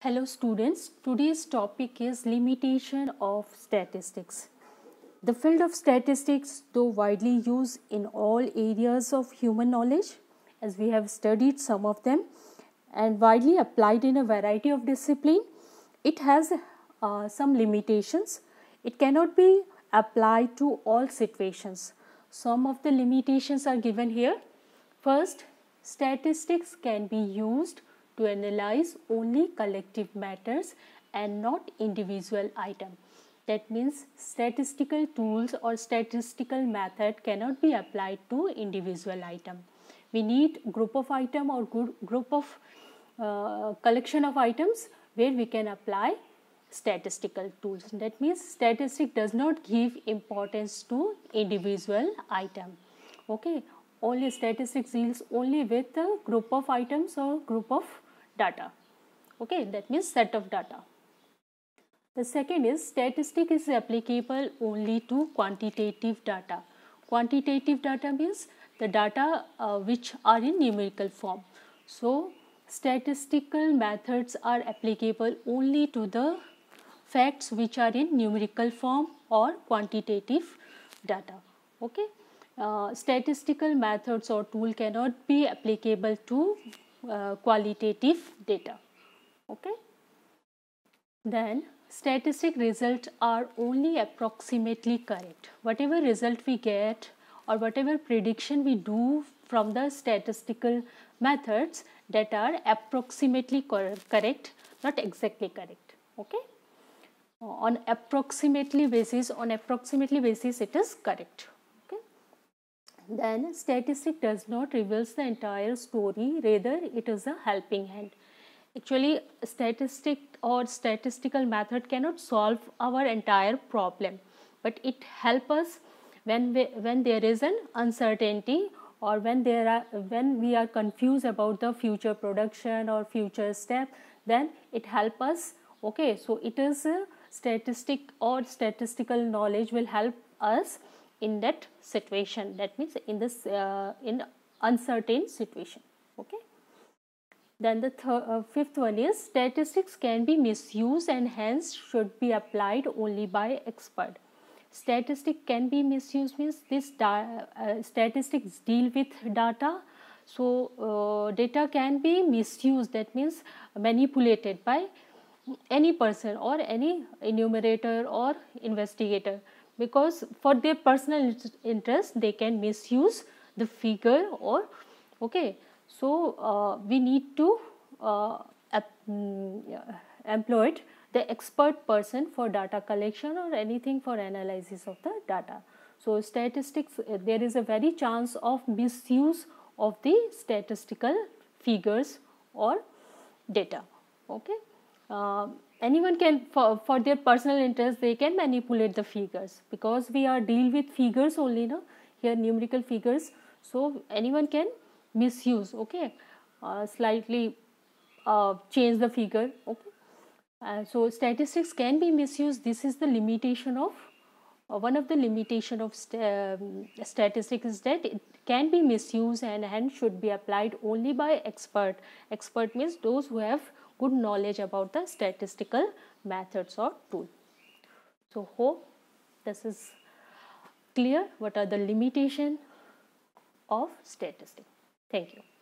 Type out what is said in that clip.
Hello students, today's topic is limitation of statistics. The field of statistics though widely used in all areas of human knowledge as we have studied some of them and widely applied in a variety of discipline, it has uh, some limitations. It cannot be applied to all situations. Some of the limitations are given here. First, statistics can be used to analyze only collective matters and not individual item. That means statistical tools or statistical method cannot be applied to individual item. We need group of item or group of uh, collection of items where we can apply statistical tools. That means statistic does not give importance to individual item. Okay, only statistics deals only with a group of items or group of data. Okay, that means set of data. The second is statistic is applicable only to quantitative data. Quantitative data means the data uh, which are in numerical form. So, statistical methods are applicable only to the facts which are in numerical form or quantitative data. Okay. Uh, statistical methods or tool cannot be applicable to uh, qualitative data. Okay. Then statistic results are only approximately correct. Whatever result we get or whatever prediction we do from the statistical methods that are approximately cor correct, not exactly correct. Okay. On approximately basis, on approximately basis it is correct then statistic does not reveals the entire story, rather it is a helping hand. Actually, statistic or statistical method cannot solve our entire problem, but it help us when, we, when there is an uncertainty or when there are when we are confused about the future production or future step then it help us okay so it is statistic or statistical knowledge will help us in that situation that means in this uh, in uncertain situation okay then the third, uh, fifth one is statistics can be misused and hence should be applied only by expert statistic can be misused means this uh, statistics deal with data so uh, data can be misused that means manipulated by any person or any enumerator or investigator because for their personal interest they can misuse the figure or okay so uh, we need to uh, mm, employ the expert person for data collection or anything for analysis of the data. So, statistics there is a very chance of misuse of the statistical figures or data. Okay uh, anyone can for, for their personal interest they can manipulate the figures because we are deal with figures only no here numerical figures so anyone can misuse okay uh, slightly uh, change the figure okay uh, so statistics can be misused this is the limitation of uh, one of the limitation of st um, statistics is that it can be misused and hence should be applied only by expert expert means those who have good knowledge about the statistical methods or tool. So hope this is clear what are the limitation of statistics. Thank you.